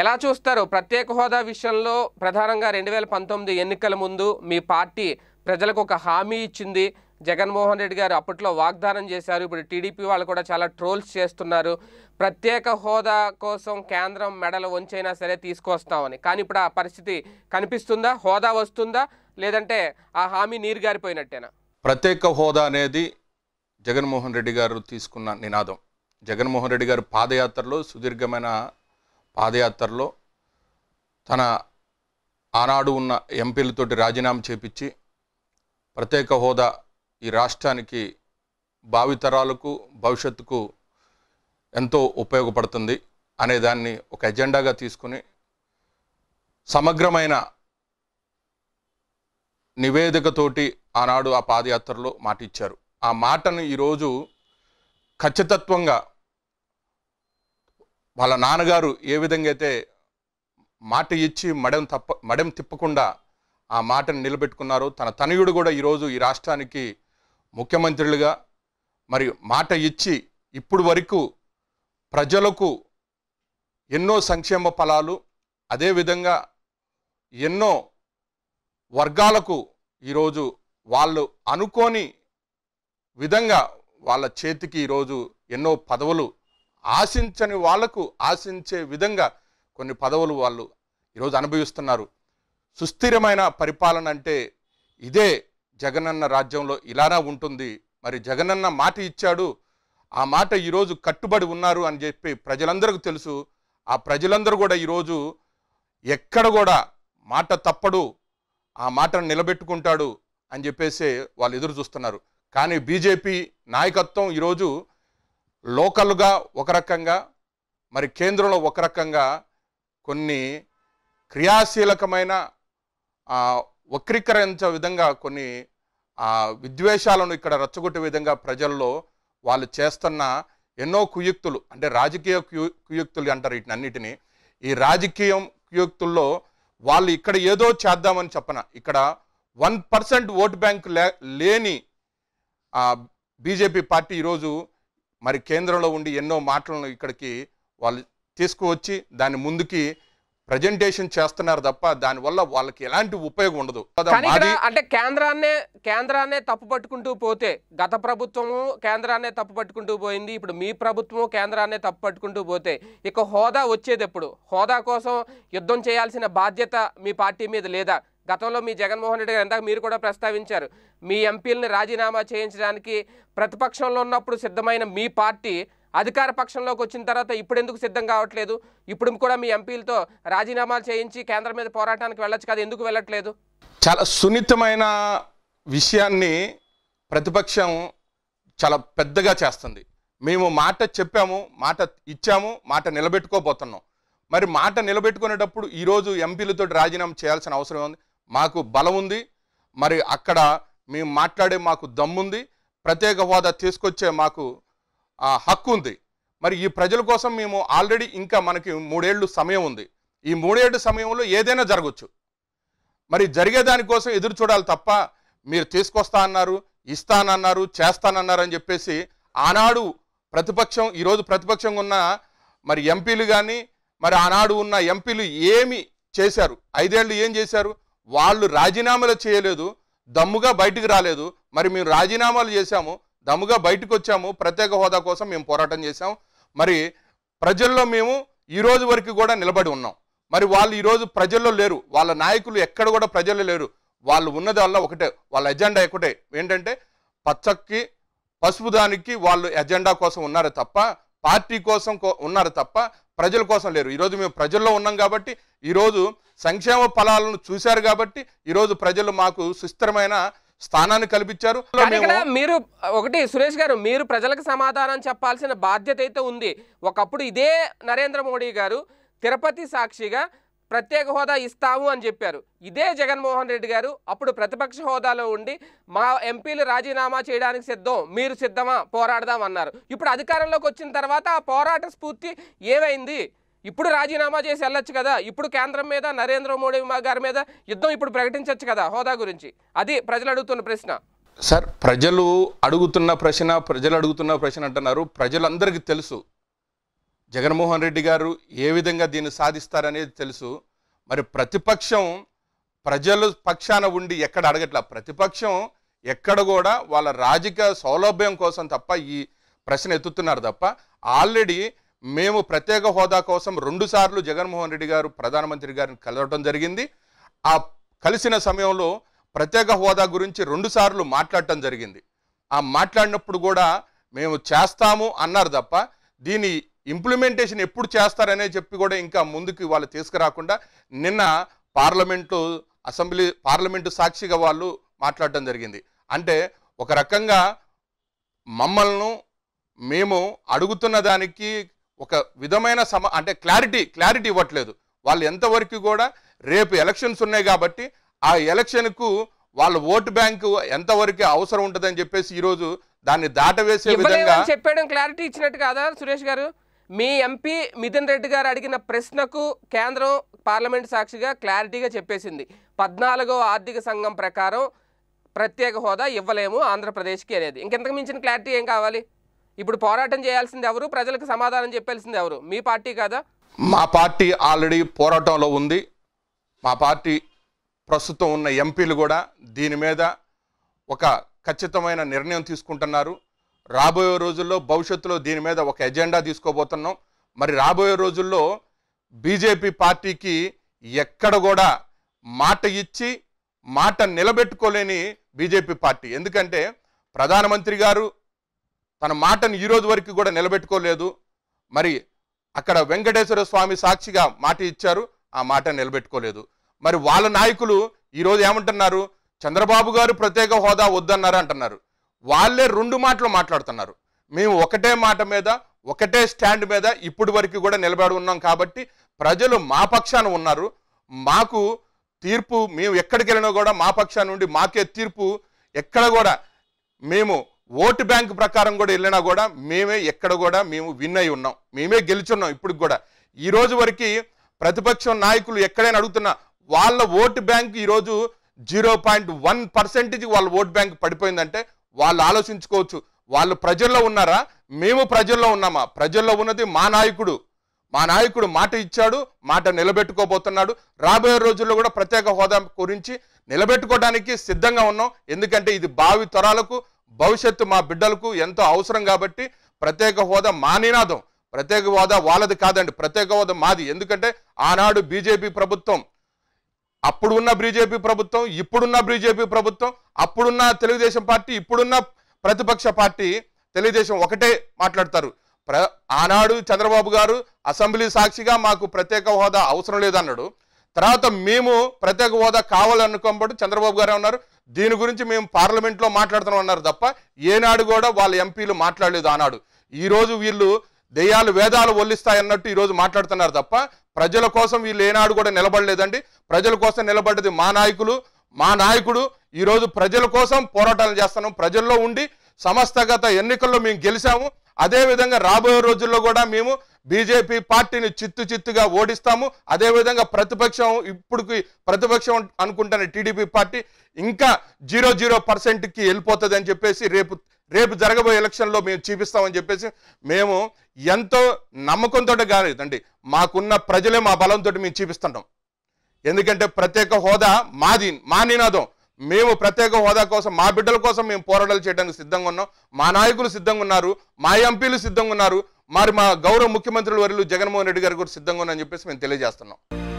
ఎలా చూస్తారు ప్రత్యేక హోదా విషయంలో ప్రధానంగా రెండు వేల పంతొమ్మిది ఎన్నికల ముందు మీ పార్టీ ప్రజలకు ఒక హామీ ఇచ్చింది జగన్మోహన్ రెడ్డి గారు అప్పట్లో వాగ్దానం చేశారు ఇప్పుడు టీడీపీ వాళ్ళు కూడా చాలా ట్రోల్స్ చేస్తున్నారు ప్రత్యేక హోదా కోసం కేంద్రం మెడలు వంచైనా సరే తీసుకొస్తామని కానీ ఇప్పుడు ఆ పరిస్థితి కనిపిస్తుందా హోదా వస్తుందా లేదంటే ఆ హామీ నీరు గారిపోయినట్టేనా ప్రత్యేక హోదా అనేది జగన్మోహన్ రెడ్డి గారు తీసుకున్న నినాదం జగన్మోహన్ రెడ్డి గారు పాదయాత్రలో సుదీర్ఘమైన పాదయాత్రలో తన ఆనాడు ఉన్న ఎంపీలతోటి రాజీనామా చేపించి ప్రత్యేక హోదా ఈ రాష్ట్రానికి భావితరాలకు భవిష్యత్తుకు ఎంతో ఉపయోగపడుతుంది అనే దాన్ని ఒక ఎజెండాగా తీసుకుని సమగ్రమైన నివేదికతోటి ఆనాడు ఆ పాదయాత్రలో మాట ఇచ్చారు ఆ మాటను ఈరోజు ఖచ్చితత్వంగా వాళ్ళ నాన్నగారు ఏ విధంగా అయితే మాట ఇచ్చి మడం తప్ప మడెం తిప్పకుండా ఆ మాటను నిలబెట్టుకున్నారు తన తనయుడు కూడా ఈరోజు ఈ రాష్ట్రానికి ముఖ్యమంత్రులుగా మరి మాట ఇచ్చి ఇప్పుడు వరకు ప్రజలకు ఎన్నో సంక్షేమ ఫలాలు అదేవిధంగా ఎన్నో వర్గాలకు ఈరోజు వాళ్ళు అనుకోని విధంగా వాళ్ళ చేతికి ఈరోజు ఎన్నో పదవులు ఆశించని వాళ్లకు ఆశించే విధంగా కొన్ని పదవులు వాళ్ళు ఈరోజు అనుభవిస్తున్నారు సుస్థిరమైన పరిపాలన అంటే ఇదే జగనన్న రాజ్యంలో ఇలానా ఉంటుంది మరి జగనన్న మాట ఇచ్చాడు ఆ మాట ఈరోజు కట్టుబడి ఉన్నారు అని చెప్పి ప్రజలందరికీ తెలుసు ఆ ప్రజలందరూ కూడా ఈరోజు ఎక్కడ కూడా మాట తప్పడు ఆ మాటను నిలబెట్టుకుంటాడు అని చెప్పేసి వాళ్ళు ఎదురు చూస్తున్నారు కానీ బీజేపీ నాయకత్వం ఈరోజు లోకల్గా ఒక రకంగా మరి కేంద్రంలో ఒక రకంగా కొన్ని క్రియాశీలకమైన వక్రీకరించే విధంగా కొన్ని విద్వేషాలను ఇక్కడ రచ్చగొట్టే విధంగా ప్రజల్లో వాళ్ళు చేస్తున్న ఎన్నో కుయుక్తులు అంటే రాజకీయ కుయుక్తులు అంటారు అన్నిటిని ఈ రాజకీయం కుయుక్తుల్లో వాళ్ళు ఇక్కడ ఏదో చేద్దామని చెప్పన ఇక్కడ వన్ పర్సెంట్ ఓటు బ్యాంక్ లేని బీజేపీ పార్టీ ఈరోజు మరి కేంద్రంలో ఉండి ఎన్నో మాటలను ఇక్కడికి వాళ్ళు తీసుకువచ్చి దాని ముందుకి ప్రజెంటేషన్ చేస్తున్నారు తప్ప దానివల్ల వాళ్ళకి ఎలాంటి ఉపయోగం ఉండదు అంటే కేంద్రాన్నే కేంద్రాన్నే తప్పు పట్టుకుంటూ పోతే గత ప్రభుత్వము కేంద్రాన్నే తప్పు పట్టుకుంటూ పోయింది ఇప్పుడు మీ ప్రభుత్వము కేంద్రాన్నే తప్పు పట్టుకుంటూ పోతే ఇక హోదా వచ్చేది ఎప్పుడు హోదా కోసం యుద్ధం చేయాల్సిన బాధ్యత మీ పార్టీ మీద లేదా గతంలో మీ జగన్మోహన్ రెడ్డి గారు ఇందాక మీరు కూడా ప్రస్తావించారు మీ ఎంపీలను రాజీనామా చేయించడానికి ప్రతిపక్షంలో ఉన్నప్పుడు సిద్ధమైన మీ పార్టీ అధికార పక్షంలోకి వచ్చిన తర్వాత ఇప్పుడు ఎందుకు సిద్ధం కావట్లేదు ఇప్పుడు కూడా మీ ఎంపీలతో రాజీనామాలు చేయించి కేంద్రం మీద పోరాటానికి వెళ్ళొచ్చు కదా ఎందుకు వెళ్ళట్లేదు చాలా సున్నితమైన విషయాన్ని ప్రతిపక్షం చాలా పెద్దగా చేస్తుంది మేము మాట చెప్పాము మాట ఇచ్చాము మాట నిలబెట్టుకోబోతున్నాం మరి మాట నిలబెట్టుకునేటప్పుడు ఈరోజు ఎంపీలతో రాజీనామా చేయాల్సిన అవసరం ఉంది మాకు బలం ఉంది మరి అక్కడ మేము మాట్లాడే మాకు దమ్ముంది ప్రత్యేక హోదా తీసుకొచ్చే మాకు హక్కు ఉంది మరి ఈ ప్రజల కోసం మేము ఆల్రెడీ ఇంకా మనకి మూడేళ్ళు సమయం ఉంది ఈ మూడేళ్ళు సమయంలో ఏదైనా జరగచ్చు మరి జరిగేదానికోసం ఎదురు చూడాలి తప్ప మీరు తీసుకొస్తా అన్నారు ఇస్తానన్నారు చేస్తానన్నారు అని చెప్పేసి ఆనాడు ప్రతిపక్షం ఈరోజు ప్రతిపక్షంగా ఉన్న మరి ఎంపీలు కానీ మరి ఆనాడు ఉన్న ఎంపీలు ఏమి చేశారు ఐదేళ్ళు ఏం చేశారు వాళ్ళు రాజీనామాలు చేయలేదు దమ్ముగా బయటికి రాలేదు మరి మేము రాజీనామాలు చేశాము దమ్ముగా బయటకు వచ్చాము ప్రత్యేక హోదా కోసం మేము పోరాటం చేశాము మరి ప్రజల్లో మేము ఈ రోజు వరకు కూడా నిలబడి ఉన్నాం మరి వాళ్ళు ఈరోజు ప్రజల్లో లేరు వాళ్ళ నాయకులు ఎక్కడ కూడా ప్రజల్లో లేరు వాళ్ళు ఉన్నది వల్ల ఒకటే వాళ్ళ ఎజెండా ఒకటే ఏంటంటే పచ్చక్కి పసుపు దానికి వాళ్ళు ఎజెండా కోసం ఉన్నారు తప్ప పార్టీ కోసం ఉన్నారు తప్ప ప్రజల కోసం లేరు ఈరోజు మేము ప్రజల్లో ఉన్నాం కాబట్టి ఈరోజు సంక్షేమ ఫలాలను చూశారు కాబట్టి ఈరోజు ప్రజలు మాకు సుస్థిరమైన స్థానాన్ని కల్పించారు మీరు ఒకటి సురేష్ గారు మీరు ప్రజలకు సమాధానం చెప్పాల్సిన బాధ్యత అయితే ఉంది ఒకప్పుడు ఇదే నరేంద్ర మోడీ గారు తిరుపతి సాక్షిగా ప్రత్యేక హోదా ఇస్తాము అని చెప్పారు ఇదే జగన్మోహన్ రెడ్డి గారు అప్పుడు ప్రతిపక్ష హోదాలో ఉండి మా ఎంపీలు రాజీనామా చేయడానికి సిద్ధం మీరు సిద్ధమా పోరాడదాం అన్నారు ఇప్పుడు అధికారంలోకి వచ్చిన తర్వాత ఆ పోరాట స్ఫూర్తి ఏమైంది ఇప్పుడు రాజీనామా చేసి వెళ్ళొచ్చు కదా ఇప్పుడు కేంద్రం మీద నరేంద్ర మోడీ గారి మీద యుద్ధం ఇప్పుడు ప్రకటించవచ్చు కదా హోదా గురించి అది ప్రజలు అడుగుతున్న ప్రశ్న సార్ ప్రజలు అడుగుతున్న ప్రశ్న ప్రజలు అడుగుతున్న ప్రశ్న అంటున్నారు ప్రజలందరికీ తెలుసు జగన్మోహన్ రెడ్డి గారు ఏ విధంగా దీన్ని సాధిస్తారనేది తెలుసు మరి ప్రతిపక్షం ప్రజల పక్షాన ఉండి ఎక్కడ అడగట్ల ప్రతిపక్షం ఎక్కడ కూడా వాళ్ళ రాజకీయ సౌలభ్యం కోసం తప్ప ఈ ప్రశ్న ఎత్తుతున్నారు తప్ప ఆల్రెడీ మేము ప్రత్యేక హోదా కోసం రెండుసార్లు జగన్మోహన్ రెడ్డి గారు ప్రధానమంత్రి గారిని కలవడం జరిగింది ఆ కలిసిన సమయంలో ప్రత్యేక హోదా గురించి రెండుసార్లు మాట్లాడటం జరిగింది ఆ మాట్లాడినప్పుడు కూడా మేము చేస్తాము అన్నారు తప్ప దీని ఇంప్లిమెంటేషన్ ఎప్పుడు చేస్తారనే చెప్పి కూడా ఇంకా ముందుకు వాళ్ళు తీసుకురాకుండా నిన్న పార్లమెంటు అసెంబ్లీ పార్లమెంటు సాక్షిగా వాళ్ళు మాట్లాడటం జరిగింది అంటే ఒక రకంగా మమ్మల్ని మేము అడుగుతున్న దానికి ఒక విధమైన సమ అంటే క్లారిటీ క్లారిటీ ఇవ్వట్లేదు వాళ్ళు ఎంతవరకు కూడా రేపు ఎలక్షన్స్ ఉన్నాయి కాబట్టి ఆ ఎలక్షన్కు వాళ్ళ ఓటు బ్యాంకు ఎంతవరకు అవసరం ఉంటుందని చెప్పేసి ఈరోజు దాన్ని దాటవేసే విధంగా చెప్పడం క్లారిటీ ఇచ్చినట్టు కాదా సురేష్ గారు మీ ఎంపీ మిథున్ రెడ్డి గారు అడిగిన ప్రశ్నకు కేంద్రం పార్లమెంట్ సాక్షిగా క్లారిటీగా చెప్పేసింది పద్నాలుగో ఆర్థిక సంఘం ప్రకారం ప్రత్యేక హోదా ఇవ్వలేము ఆంధ్రప్రదేశ్కి అనేది ఇంకెంతకు మించిన క్లారిటీ ఏం కావాలి ఇప్పుడు పోరాటం చేయాల్సింది ఎవరు ప్రజలకు సమాధానం చెప్పాల్సింది ఎవరు మీ పార్టీ కాదా మా పార్టీ ఆల్రెడీ పోరాటంలో ఉంది మా పార్టీ ప్రస్తుతం ఉన్న ఎంపీలు కూడా దీని మీద ఒక ఖచ్చితమైన నిర్ణయం తీసుకుంటున్నారు రాబోయే రోజుల్లో భవిష్యత్తులో దీని మీద ఒక ఎజెండా తీసుకోబోతున్నాం మరి రాబోయే రోజుల్లో బీజేపీ పార్టీకి ఎక్కడ కూడా మాట ఇచ్చి మాట నిలబెట్టుకోలేని బీజేపీ పార్టీ ఎందుకంటే ప్రధానమంత్రి గారు తన మాటను ఈరోజు వరకు కూడా నిలబెట్టుకోలేదు మరి అక్కడ వెంకటేశ్వర స్వామి సాక్షిగా మాట ఇచ్చారు ఆ మాట నిలబెట్టుకోలేదు మరి వాళ్ళ నాయకులు ఈరోజు ఏమంటున్నారు చంద్రబాబు గారు ప్రత్యేక హోదా వద్దన్నారు అంటున్నారు వాళ్ళే రెండు మాటలు మాట్లాడుతున్నారు మేము ఒకటే మాట మీద ఒకటే స్టాండ్ మీద ఇప్పుడు వరకు కూడా నిలబడి ఉన్నాం కాబట్టి ప్రజలు మా పక్షాన ఉన్నారు మాకు తీర్పు మేము ఎక్కడికి వెళ్ళినా కూడా మా పక్షాన నుండి మాకే తీర్పు ఎక్కడ కూడా మేము ఓటు బ్యాంక్ ప్రకారం కూడా వెళ్ళినా కూడా మేమే ఎక్కడ కూడా మేము విన్ అయి ఉన్నాం మేమే గెలిచున్నాం ఇప్పుడు కూడా ఈ రోజు వరకు ప్రతిపక్షం నాయకులు ఎక్కడైనా అడుగుతున్నా వాళ్ళ ఓటు బ్యాంక్ ఈరోజు జీరో పాయింట్ వన్ పర్సెంటేజ్ వాళ్ళ ఓటు బ్యాంక్ పడిపోయిందంటే వాళ్ళు ఆలోచించుకోవచ్చు వాళ్ళు ప్రజల్లో ఉన్నారా మేము ప్రజల్లో ఉన్నామా ప్రజల్లో ఉన్నది మా నాయకుడు మా నాయకుడు మాట ఇచ్చాడు మాట నిలబెట్టుకోబోతున్నాడు రాబోయే రోజుల్లో కూడా ప్రత్యేక హోదా గురించి నిలబెట్టుకోవడానికి సిద్ధంగా ఉన్నాం ఎందుకంటే ఇది భావి తరాలకు భవిష్యత్తు మా బిడ్డలకు ఎంతో అవసరం కాబట్టి ప్రత్యేక హోదా మా నినాదం ప్రత్యేక హోదా వాళ్ళది కాదండి ప్రత్యేక హోదా మాది ఎందుకంటే ఆనాడు బీజేపీ ప్రభుత్వం అప్పుడున్న బీజేపీ ప్రభుత్వం ఇప్పుడున్న బీజేపీ ప్రభుత్వం అప్పుడున్న తెలుగుదేశం పార్టీ ఇప్పుడున్న ప్రతిపక్ష పార్టీ తెలుగుదేశం ఒకటే మాట్లాడతారు ప్ర ఆనాడు చంద్రబాబు గారు అసెంబ్లీ సాక్షిగా మాకు ప్రత్యేక హోదా అవసరం లేదన్నాడు తర్వాత మేము ప్రత్యేక హోదా కావాలనుకోబట్టి చంద్రబాబు గారే ఉన్నారు దీని గురించి మేము పార్లమెంట్లో మాట్లాడుతున్నాం అన్నారు తప్ప ఏనాడు కూడా వాళ్ళ ఎంపీలు మాట్లాడలేదు ఆనాడు ఈరోజు వీళ్ళు దెయ్యాలు వేదాలు ఒల్లిస్తాయన్నట్టు ఈరోజు మాట్లాడుతున్నారు తప్ప ప్రజల కోసం వీళ్ళు ఏనాడు కూడా నిలబడలేదండి ప్రజల కోసం నిలబడ్డది మా నాయకులు మా నాయకుడు ఈరోజు ప్రజల కోసం పోరాటాలు చేస్తున్నాం ప్రజల్లో ఉండి సమస్తగత ఎన్నికల్లో మేము గెలిచాము అదేవిధంగా రాబోయే రోజుల్లో కూడా మేము బీజేపీ పార్టీని చిత్తు చిత్తుగా ఓడిస్తాము అదేవిధంగా ప్రతిపక్షం ఇప్పుడుకి ప్రతిపక్షం అనుకుంటున్న టీడీపీ పార్టీ ఇంకా జీరో జీరో పర్సెంట్కి వెళ్ళిపోతుంది అని చెప్పేసి రేపు రేపు జరగబోయే ఎలక్షన్లో మేము చూపిస్తామని చెప్పేసి మేము ఎంతో నమ్మకంతో కాదండి మాకున్న ప్రజలే మా బలంతో మేము చూపిస్తుంటాం ఎందుకంటే ప్రత్యేక హోదా మాది మా నినాదం మేము ప్రత్యేక హోదా కోసం మా బిడ్డల కోసం మేము పోరాటాలు చేయడానికి సిద్ధంగా ఉన్నాం మా నాయకులు సిద్ధంగా ఉన్నారు మా ఎంపీలు సిద్ధంగా ఉన్నారు మరి మా గౌరవ ముఖ్యమంత్రుల వరిలో జగన్మోహన్ రెడ్డి గారు కూడా సిద్ధంగా ఉన్నారని చెప్పేసి మేము తెలియజేస్తున్నాం